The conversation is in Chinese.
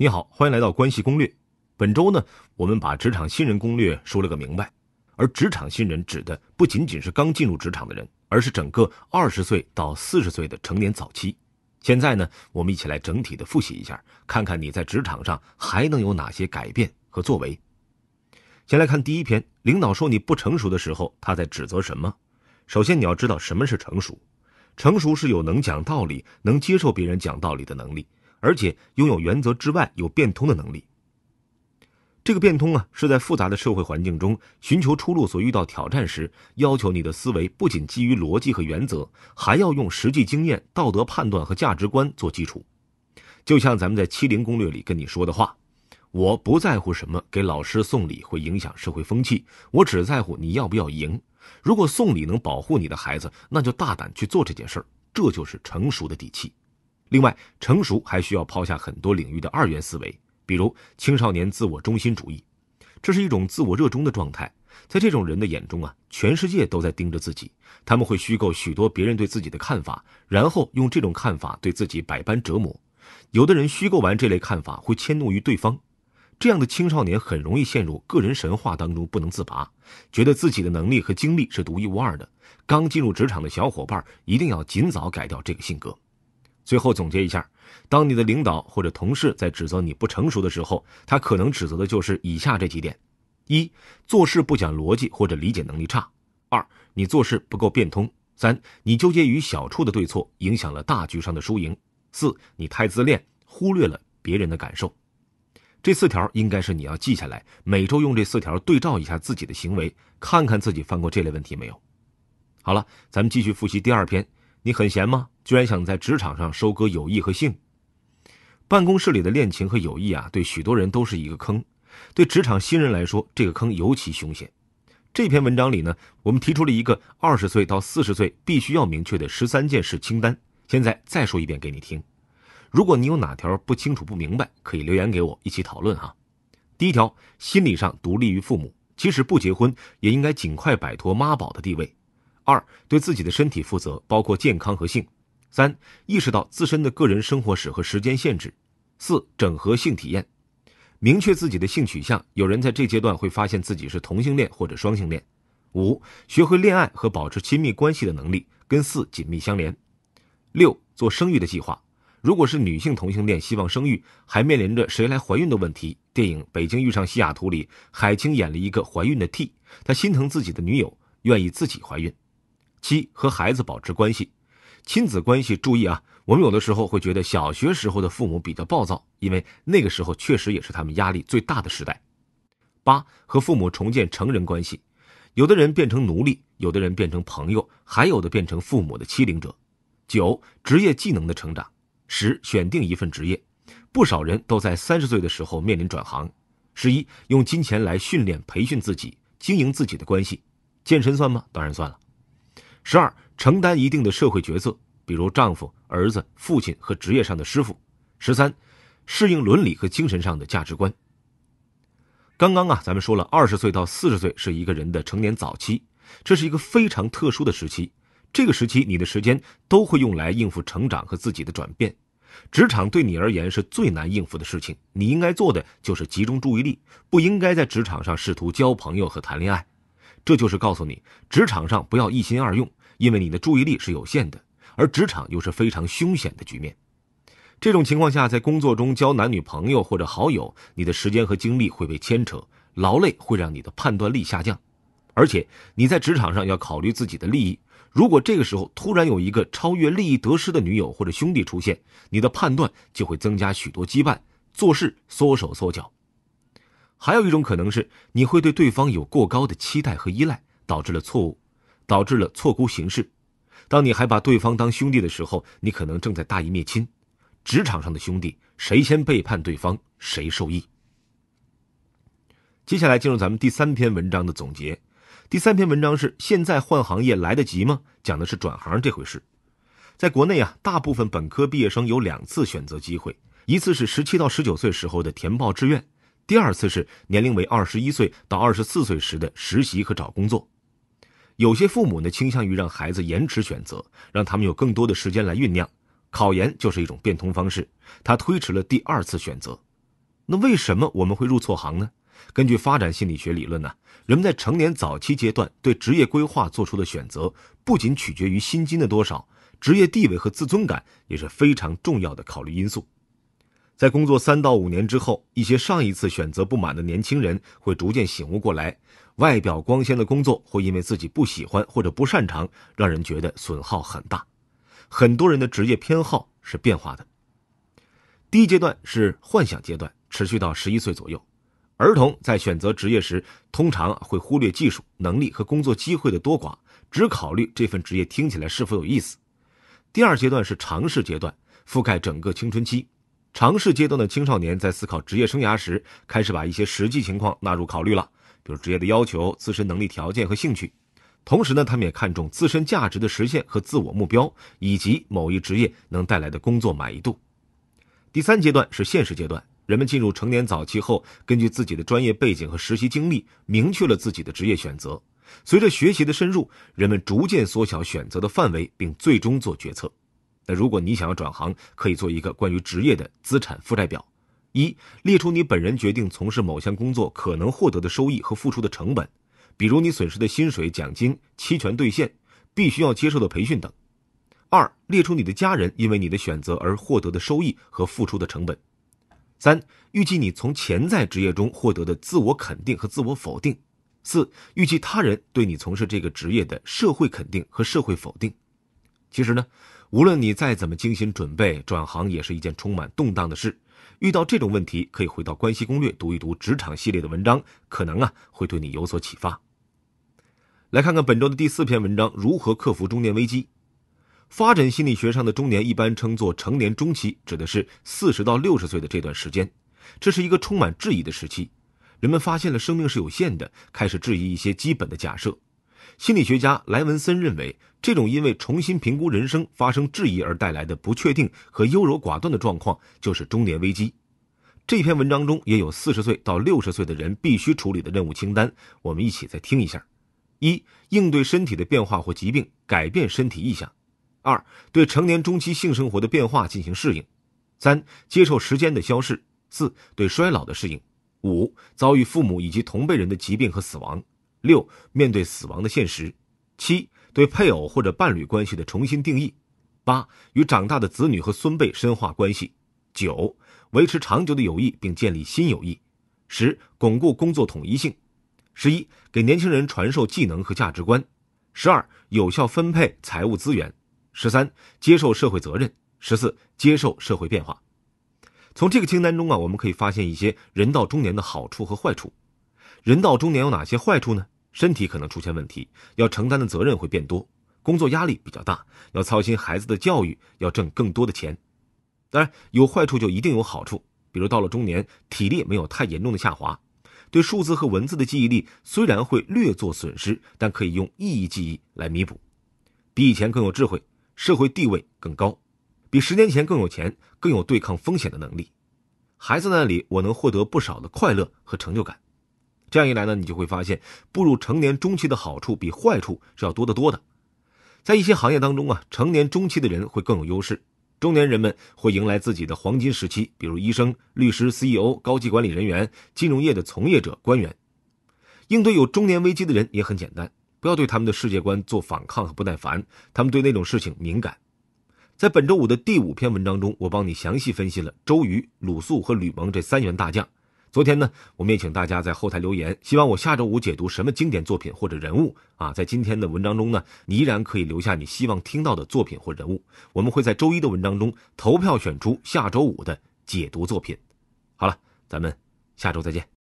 你好，欢迎来到关系攻略。本周呢，我们把职场新人攻略说了个明白。而职场新人指的不仅仅是刚进入职场的人，而是整个二十岁到四十岁的成年早期。现在呢，我们一起来整体的复习一下，看看你在职场上还能有哪些改变和作为。先来看第一篇：领导说你不成熟的时候，他在指责什么？首先，你要知道什么是成熟。成熟是有能讲道理、能接受别人讲道理的能力。而且拥有原则之外有变通的能力。这个变通啊，是在复杂的社会环境中寻求出路所遇到挑战时，要求你的思维不仅基于逻辑和原则，还要用实际经验、道德判断和价值观做基础。就像咱们在《七零攻略》里跟你说的话，我不在乎什么给老师送礼会影响社会风气，我只在乎你要不要赢。如果送礼能保护你的孩子，那就大胆去做这件事儿，这就是成熟的底气。另外，成熟还需要抛下很多领域的二元思维，比如青少年自我中心主义，这是一种自我热衷的状态。在这种人的眼中啊，全世界都在盯着自己，他们会虚构许多别人对自己的看法，然后用这种看法对自己百般折磨。有的人虚构完这类看法，会迁怒于对方。这样的青少年很容易陷入个人神话当中不能自拔，觉得自己的能力和经历是独一无二的。刚进入职场的小伙伴一定要尽早改掉这个性格。最后总结一下，当你的领导或者同事在指责你不成熟的时候，他可能指责的就是以下这几点：一、做事不讲逻辑或者理解能力差；二、你做事不够变通；三、你纠结于小处的对错，影响了大局上的输赢；四、你太自恋，忽略了别人的感受。这四条应该是你要记下来，每周用这四条对照一下自己的行为，看看自己犯过这类问题没有。好了，咱们继续复习第二篇。你很闲吗？居然想在职场上收割友谊和性？办公室里的恋情和友谊啊，对许多人都是一个坑，对职场新人来说，这个坑尤其凶险。这篇文章里呢，我们提出了一个二十岁到四十岁必须要明确的十三件事清单。现在再说一遍给你听。如果你有哪条不清楚不明白，可以留言给我一起讨论哈。第一条，心理上独立于父母，即使不结婚，也应该尽快摆脱妈宝的地位。二，对自己的身体负责，包括健康和性；三，意识到自身的个人生活史和时间限制；四，整合性体验，明确自己的性取向。有人在这阶段会发现自己是同性恋或者双性恋。五，学会恋爱和保持亲密关系的能力，跟四紧密相连。六，做生育的计划。如果是女性同性恋，希望生育，还面临着谁来怀孕的问题。电影《北京遇上西雅图》里，海清演了一个怀孕的 T，她心疼自己的女友，愿意自己怀孕。七和孩子保持关系，亲子关系注意啊！我们有的时候会觉得小学时候的父母比较暴躁，因为那个时候确实也是他们压力最大的时代。八和父母重建成人关系，有的人变成奴隶，有的人变成朋友，还有的变成父母的欺凌者。九职业技能的成长。十选定一份职业，不少人都在三十岁的时候面临转行。十一用金钱来训练、培训自己，经营自己的关系，健身算吗？当然算了。十二承担一定的社会角色，比如丈夫、儿子、父亲和职业上的师傅。十三，适应伦理和精神上的价值观。刚刚啊，咱们说了，二十岁到四十岁是一个人的成年早期，这是一个非常特殊的时期。这个时期，你的时间都会用来应付成长和自己的转变。职场对你而言是最难应付的事情，你应该做的就是集中注意力，不应该在职场上试图交朋友和谈恋爱。这就是告诉你，职场上不要一心二用。因为你的注意力是有限的，而职场又是非常凶险的局面。这种情况下，在工作中交男女朋友或者好友，你的时间和精力会被牵扯，劳累会让你的判断力下降。而且你在职场上要考虑自己的利益，如果这个时候突然有一个超越利益得失的女友或者兄弟出现，你的判断就会增加许多羁绊，做事缩手缩脚。还有一种可能是你会对对方有过高的期待和依赖，导致了错误。导致了错估形势。当你还把对方当兄弟的时候，你可能正在大义灭亲。职场上的兄弟，谁先背叛对方，谁受益。接下来进入咱们第三篇文章的总结。第三篇文章是“现在换行业来得及吗？”讲的是转行这回事。在国内啊，大部分本科毕业生有两次选择机会：一次是十七到十九岁时候的填报志愿；第二次是年龄为二十一岁到二十四岁时的实习和找工作。有些父母呢倾向于让孩子延迟选择，让他们有更多的时间来酝酿。考研就是一种变通方式，他推迟了第二次选择。那为什么我们会入错行呢？根据发展心理学理论呢，人们在成年早期阶段对职业规划做出的选择，不仅取决于薪金的多少，职业地位和自尊感也是非常重要的考虑因素。在工作三到五年之后，一些上一次选择不满的年轻人会逐渐醒悟过来，外表光鲜的工作会因为自己不喜欢或者不擅长，让人觉得损耗很大。很多人的职业偏好是变化的。第一阶段是幻想阶段，持续到十一岁左右。儿童在选择职业时，通常会忽略技术能力和工作机会的多寡，只考虑这份职业听起来是否有意思。第二阶段是尝试阶段，覆盖整个青春期。尝试阶段的青少年在思考职业生涯时，开始把一些实际情况纳入考虑了，比如职业的要求、自身能力条件和兴趣。同时呢，他们也看重自身价值的实现和自我目标，以及某一职业能带来的工作满意度。第三阶段是现实阶段，人们进入成年早期后，根据自己的专业背景和实习经历，明确了自己的职业选择。随着学习的深入，人们逐渐缩小选择的范围，并最终做决策。那如果你想要转行，可以做一个关于职业的资产负债表：一、列出你本人决定从事某项工作可能获得的收益和付出的成本，比如你损失的薪水、奖金、期权兑现，必须要接受的培训等；二、列出你的家人因为你的选择而获得的收益和付出的成本；三、预计你从潜在职业中获得的自我肯定和自我否定；四、预计他人对你从事这个职业的社会肯定和社会否定。其实呢？无论你再怎么精心准备，转行也是一件充满动荡的事。遇到这种问题，可以回到《关系攻略》读一读职场系列的文章，可能啊会对你有所启发。来看看本周的第四篇文章：如何克服中年危机？发展心理学上的中年一般称作成年中期，指的是四十到六十岁的这段时间。这是一个充满质疑的时期，人们发现了生命是有限的，开始质疑一些基本的假设。心理学家莱文森认为，这种因为重新评估人生发生质疑而带来的不确定和优柔寡断的状况，就是中年危机。这篇文章中也有四十岁到六十岁的人必须处理的任务清单，我们一起再听一下：一、应对身体的变化或疾病，改变身体意向；二、对成年中期性生活的变化进行适应；三、接受时间的消逝；四、对衰老的适应；五、遭遇父母以及同辈人的疾病和死亡。六，面对死亡的现实；七，对配偶或者伴侣关系的重新定义；八，与长大的子女和孙辈深化关系；九，维持长久的友谊并建立新友谊；十，巩固工作统一性；十一，给年轻人传授技能和价值观；十二，有效分配财务资源；十三，接受社会责任；十四，接受社会变化。从这个清单中啊，我们可以发现一些人到中年的好处和坏处。人到中年有哪些坏处呢？身体可能出现问题，要承担的责任会变多，工作压力比较大，要操心孩子的教育，要挣更多的钱。当然，有坏处就一定有好处，比如到了中年，体力没有太严重的下滑，对数字和文字的记忆力虽然会略作损失，但可以用意义记忆来弥补。比以前更有智慧，社会地位更高，比十年前更有钱，更有对抗风险的能力。孩子那里，我能获得不少的快乐和成就感。这样一来呢，你就会发现步入成年中期的好处比坏处是要多得多的。在一些行业当中啊，成年中期的人会更有优势，中年人们会迎来自己的黄金时期。比如医生、律师、CEO、高级管理人员、金融业的从业者、官员。应对有中年危机的人也很简单，不要对他们的世界观做反抗和不耐烦，他们对那种事情敏感。在本周五的第五篇文章中，我帮你详细分析了周瑜、鲁肃和吕蒙这三员大将。昨天呢，我们也请大家在后台留言，希望我下周五解读什么经典作品或者人物啊？在今天的文章中呢，你依然可以留下你希望听到的作品或人物，我们会在周一的文章中投票选出下周五的解读作品。好了，咱们下周再见。